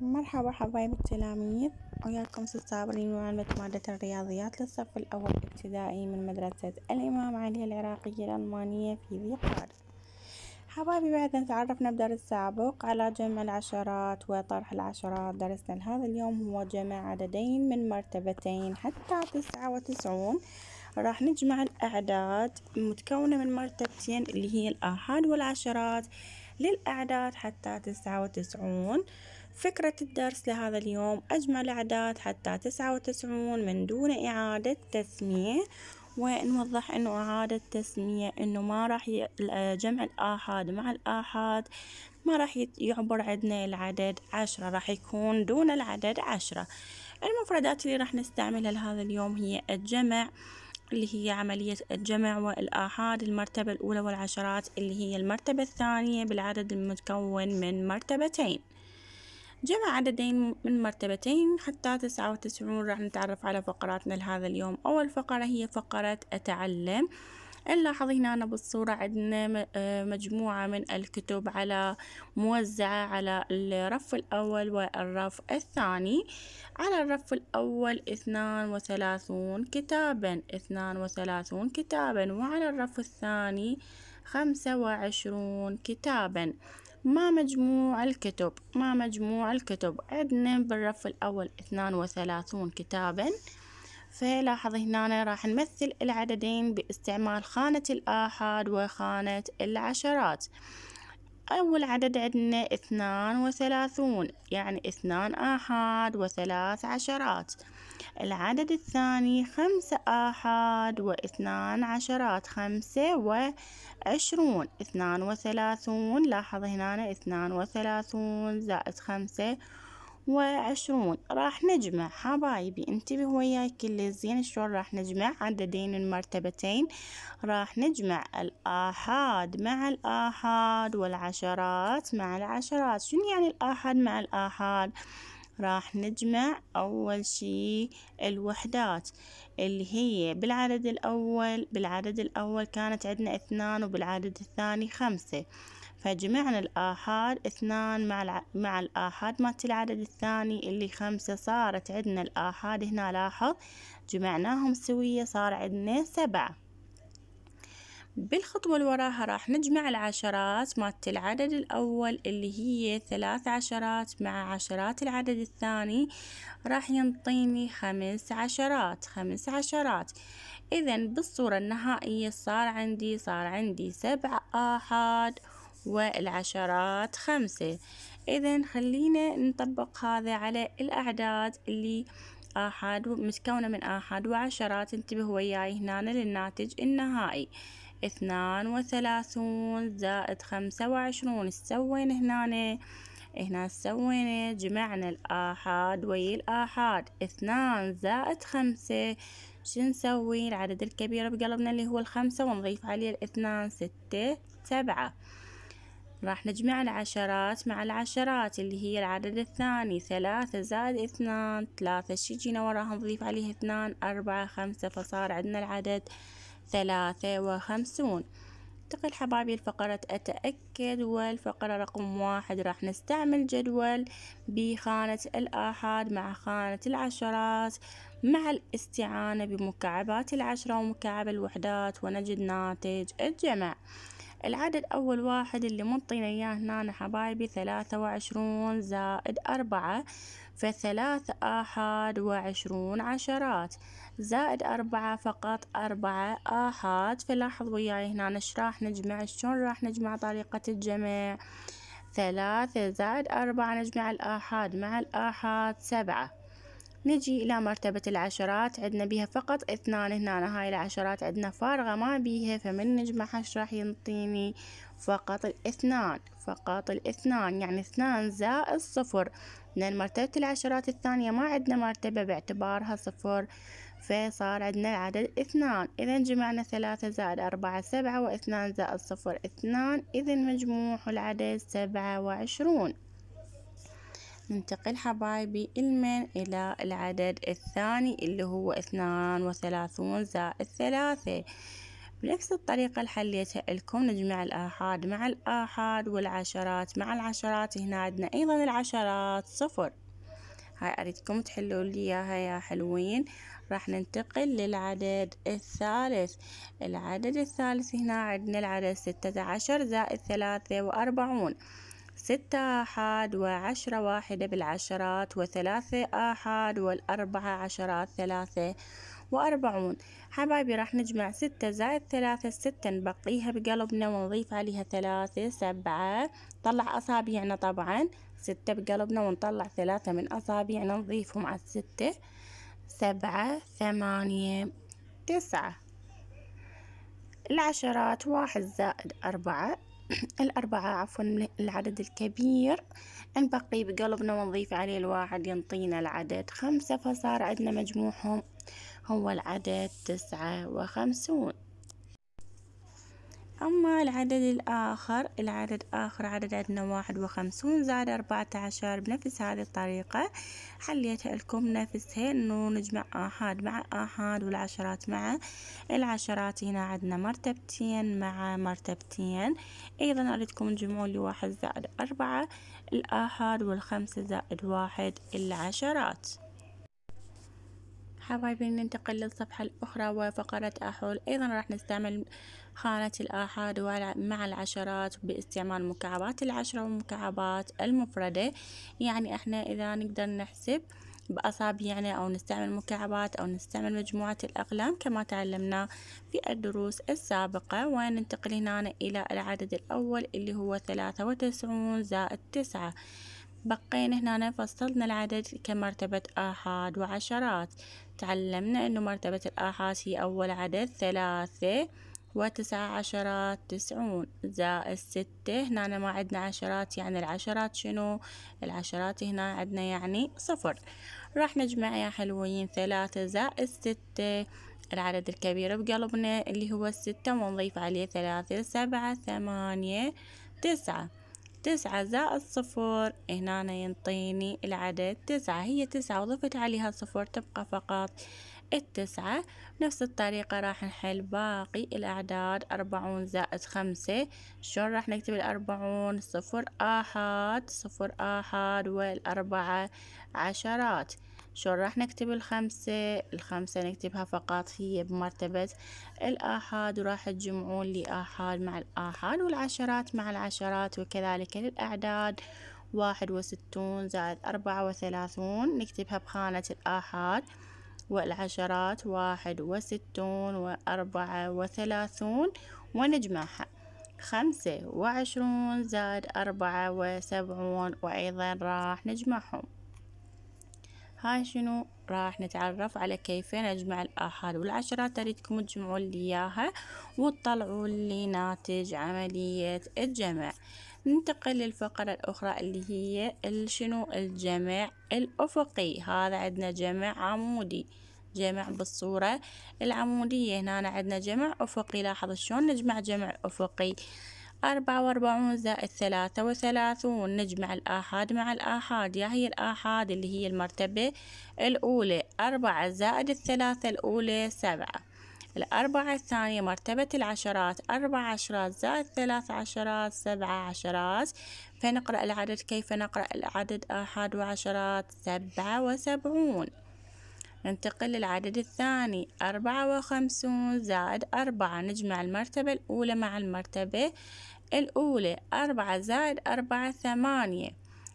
مرحبا حبايب التلاميذ وياكم ست صابرين معلمة مادة الرياضيات للصف الأول ابتدائي من مدرسة الإمام علي العراقية الألمانية في ذي حبايبي بعد أن تعرفنا بدرس سابق على جمع العشرات وطرح العشرات درسنا لهذا اليوم هو جمع عددين من مرتبتين حتى تسعة وتسعون راح نجمع الأعداد متكونة من مرتبتين اللي هي الآحاد والعشرات للأعداد حتى تسعة وتسعون فكرة الدرس لهذا اليوم أجمل أعداد حتى تسعة وتسعون من دون إعادة تسمية ونوضح أنه إعادة تسمية أنه ما راح ي... جمع الآحاد مع الآحاد ما راح يعبر عندنا العدد عشرة راح يكون دون العدد عشرة المفردات اللي راح نستعملها لهذا اليوم هي الجمع اللي هي عملية الجمع والآحاد المرتبة الأولى والعشرات اللي هي المرتبة الثانية بالعدد المتكون من مرتبتين جمع عددين من مرتبتين حتى تسعة وتسعون راح نتعرف على فقراتنا لهذا اليوم أول فقرة هي فقرة أتعلم نلاحظ هنا أنا بالصورة عندنا آه، مجموعة من الكتب على موزعة على الرف الأول والرف الثاني على الرف الأول اثنان وثلاثون كتابا اثنان وثلاثون كتابا وعلى الرف الثاني خمسة وعشرون كتابا ما مجموع الكتب ما مجموع الكتب عدنا بالرف الأول اثنان وثلاثون كتابا فلاحظ هنا راح نمثل العددين باستعمال خانة الآحاد وخانة العشرات أول عدد عدنا اثنان وثلاثون يعني اثنان آحاد وثلاث عشرات العدد الثاني خمسة آحاد واثنان عشرات خمسة و عشرون اثنان وثلاثون لاحظ هنا اثنان وثلاثون زائد خمسة وعشرون راح نجمع حبايبي انتبهوا وياي كل زين شلون راح نجمع عددين المرتبتين راح نجمع الآحاد مع الآحاد والعشرات مع العشرات شنو يعني الآحاد مع الآحاد راح نجمع أول شي الوحدات اللي هي بالعدد الأول بالعدد الأول كانت عندنا اثنان وبالعدد الثاني خمسة فجمعنا الآحاد اثنان مع الع... مع الآحاد مالت العدد الثاني اللي خمسة صارت عندنا الآحاد هنا لاحظ جمعناهم سوية صار عندنا سبعة بالخطوة اللي وراها راح نجمع العشرات مالت العدد الأول اللي هي ثلاث عشرات مع عشرات العدد الثاني راح ينطيني خمس عشرات خمس عشرات إذا بالصورة النهائية صار عندي صار عندي سبع آحاد والعشرات خمسة إذا خلينا نطبق هذا على الأعداد اللي آحاد متكونة من آحاد وعشرات انتبه وياي هنا للناتج النهائي اثنان وثلاثون زائد خمسة وعشرون سوين هنا هنا سوينا جمعنا الآحاد ويا الآحاد اثنان زائد خمسة شنسوي العدد الكبير بقلبنا اللي هو الخمسة ونضيف عليه الاثنان ستة سبعة راح نجمع العشرات مع العشرات اللي هي العدد الثاني ثلاثة زائد اثنان ثلاثة شي جينا وراها نضيف عليه اثنان أربعة خمسة فصار عندنا العدد ثلاثة وخمسون انتقل حبايبي لفقرة أتأكد والفقرة رقم واحد راح نستعمل جدول بخانة الآحاد مع خانة العشرات مع الاستعانة بمكعبات العشرة ومكعب الوحدات ونجد ناتج الجمع العدد أول واحد اللي منطينا إياه هنا حبايبي ثلاثة وعشرون زائد أربعة فثلاث آحاد وعشرون عشرات زائد أربعة فقط أربعة آحاد فلاحظ وياي هنا نشرح نجمع شلون راح نجمع طريقة الجمع ثلاثة زائد أربعة نجمع الآحاد مع الآحاد سبعة نجي إلى مرتبة العشرات عندنا بيها فقط اثنان هنا هاي العشرات عندنا فارغة ما بيها فمن نجمعهاش راح ينطيني فقط الاثنان فقط الاثنان يعني اثنان زائد صفر لأن مرتبة العشرات الثانية ما عندنا مرتبة باعتبارها صفر فصار عندنا العدد اثنان إذا جمعنا ثلاثة زائد أربعة سبعة واثنان زائد صفر اثنان إذا مجموع العدد سبعة وعشرون ننتقل حبايبي المن إلى العدد الثاني اللي هو اثنان وثلاثون زائد ثلاثة بنفس الطريقة اللي حليتها لكم نجمع الآحاد مع الآحاد والعشرات مع العشرات هنا عندنا أيضا العشرات صفر هاي أريدكم تحلوا لي إياها يا حلوين راح ننتقل للعدد الثالث العدد الثالث هنا عندنا العدد ستة عشر زائد ثلاثة وأربعون ستة آحاد وعشرة واحدة بالعشرات وثلاثة آحاد والأربعة عشرات ثلاثة وأربعون حبايبي راح نجمع ستة زائد ثلاثة ستة نبقيها بقلبنا ونضيف عليها ثلاثة سبعة طلع أصابعنا طبعا ستة بقلبنا ونطلع ثلاثة من أصابعنا نضيفهم على الستة سبعة ثمانية تسعة العشرات واحد زائد أربعة الأربعة عفوا العدد الكبير نبقي بقلبنا ونضيف عليه الواحد ينطينا العدد خمسة فصار عندنا مجموعهم هو العدد تسعة وخمسون أما العدد الآخر العدد آخر عدد عندنا واحد وخمسون زائد أربعة عشر بنفس هذه الطريقة حليتها لكم نفسها إنه نجمع آحاد مع آحاد والعشرات مع العشرات هنا عندنا مرتبتين مع مرتبتين أيضا أريدكم تجمعوا لي واحد زائد أربعة الآحاد والخمسة زائد واحد العشرات حبايبي ننتقل للصفحة الأخرى وفقرة أحول أيضا راح نستعمل خانة الآحاد مع العشرات باستعمال مكعبات العشرة ومكعبات المفردة يعني احنا إذا نقدر نحسب بأصابعنا أو نستعمل مكعبات أو نستعمل مجموعة الأقلام كما تعلمنا في الدروس السابقة وننتقل هنا إلى العدد الأول اللي هو ثلاثة وتسعون زائد تسعة بقينا هنا فصلنا العدد كمرتبة آحاد وعشرات تعلمنا أنه مرتبة الآحاد هي أول عدد ثلاثة وتسعة عشرات تسعون زائد ستة هنا ما عدنا عشرات يعني العشرات شنو العشرات هنا عندنا يعني صفر راح نجمع يا حلوين ثلاثة زائد ستة العدد الكبير بقلبنا اللي هو الستة ونضيف عليه ثلاثة سبعة ثمانية تسعة تسعة زائد صفر هنا ينطيني العدد تسعة هي تسعة وضفت عليها صفر تبقى فقط التسعة نفس الطريقة راح نحل باقي الأعداد أربعون زائد خمسة شلون راح نكتب الأربعون صفر آحاد صفر آحاد والأربعة عشرات شلون راح نكتب الخمسة الخمسة نكتبها فقط هي بمرتبة الآحاد وراح تجمعون لآحاد مع الآحاد والعشرات مع العشرات وكذلك للأعداد واحد وستون زائد أربعة وثلاثون نكتبها بخانة الآحاد والعشرات واحد وستون وأربعة وثلاثون ونجمعها خمسة وعشرون زائد أربعة وسبعون وأيضا راح نجمعهم هاي شنو راح نتعرف على كيف نجمع الاحاد والعشرات اريدكم تجمعوا لي اياها وتطلعوا لي ناتج عملية الجمع ننتقل للفقرة الاخرى اللي هي شنو الجمع الافقي هذا عندنا جمع عمودي جمع بالصورة العمودية هنا عندنا جمع أفقي لاحظ شلون نجمع جمع أفقي أربعة وأربعون زائد ثلاثة وثلاثون نجمع الآحاد مع الآحاد يا هي الآحاد اللي هي المرتبة الأولى أربعة زائد الثلاثة الأولى سبعة الأربعة الثانية مرتبة العشرات أربع عشرات زائد ثلاث عشرات سبعة عشرات فنقرأ العدد كيف نقرأ العدد آحاد وعشرات سبعة وسبعون ننتقل للعدد الثاني أربعة وخمسون زائد أربعة نجمع المرتبة الأولى مع المرتبة الأولى أربعة زائد أربعة ثمانية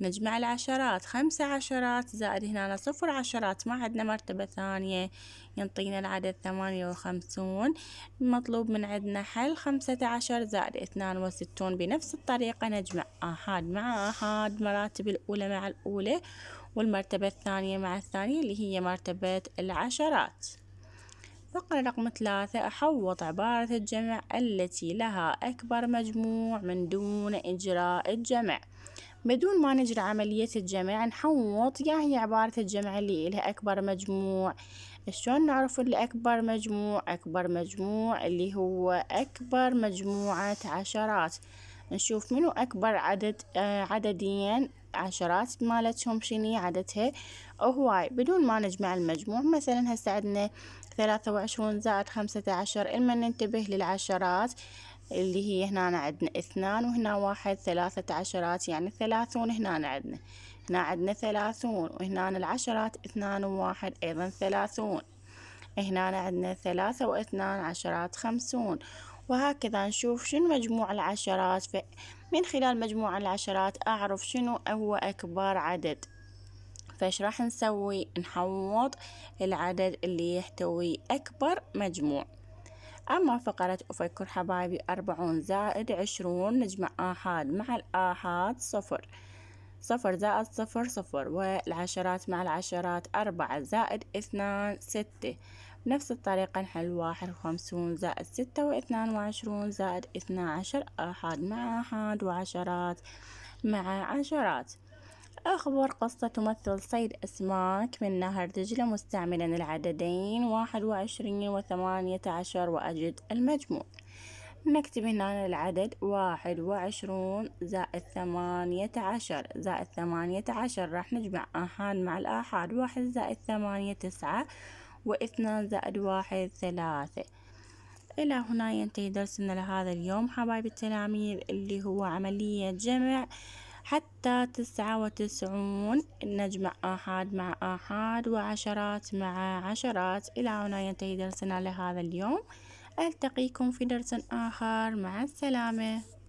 نجمع العشرات خمسة عشرات زائد هنا صفر عشرات ما عندنا مرتبة ثانية ينطينا العدد ثمانية وخمسون مطلوب من عندنا حل خمسة عشر زائد اثنان وستون بنفس الطريقة نجمع آحاد مع آحاد مراتب الأولى مع الأولى والمرتبة الثانية مع الثانية اللي هي مرتبة العشرات فقرة رقم ثلاثة أحوط عبارة الجمع التي لها أكبر مجموع من دون إجراء الجمع بدون ما نجري عملية الجمع نحوط يا هي عبارة الجمع اللي لها أكبر مجموع شلون نعرف اللي أكبر مجموع أكبر مجموع اللي هو أكبر مجموعة عشرات نشوف منو أكبر عدد آه، عددين عشرات مالتهم شني عددها هواي بدون ما نجمع المجموع مثلا هسه عندنا ثلاثة وعشرون زائد خمسة عشر إلما ننتبه للعشرات اللي هي هنا عندنا اثنان وهنا واحد ثلاثة عشرات يعني ثلاثون هنا عندنا هنا عندنا ثلاثون وهنا العشرات اثنان وواحد أيضا ثلاثون هنا عندنا ثلاثة واثنان عشرات خمسون وهكذا نشوف شنو مجموع العشرات من خلال مجموع العشرات أعرف شنو هو أكبر عدد فاش راح نسوي نحوط العدد اللي يحتوي أكبر مجموع أما فقرة أفكر حبايبي أربعون زائد عشرون نجمع آحاد مع الآحاد صفر صفر زائد صفر صفر والعشرات مع العشرات أربعة زائد اثنان ستة نفس الطريقة نحل واحد وخمسون زائد ستة واثنان وعشرون زائد اثنا عشر أحد مع أحد وعشرات مع عشرات أخبر قصة تمثل صيد أسماك من نهر دجلة مستعملا العددين واحد وعشرين وثمانية عشر وأجد المجموع نكتب هنا العدد واحد وعشرون زائد ثمانية عشر زائد ثمانية عشر راح نجمع أحد مع الآحاد واحد زائد ثمانية تسعة واثنان زائد واحد ثلاثة إلى هنا ينتهي درسنا لهذا اليوم حبايب التلاميذ اللي هو عملية جمع حتى تسعة وتسعون نجمع آحاد مع آحاد وعشرات مع عشرات إلى هنا ينتهي درسنا لهذا اليوم ألتقيكم في درس آخر مع السلامة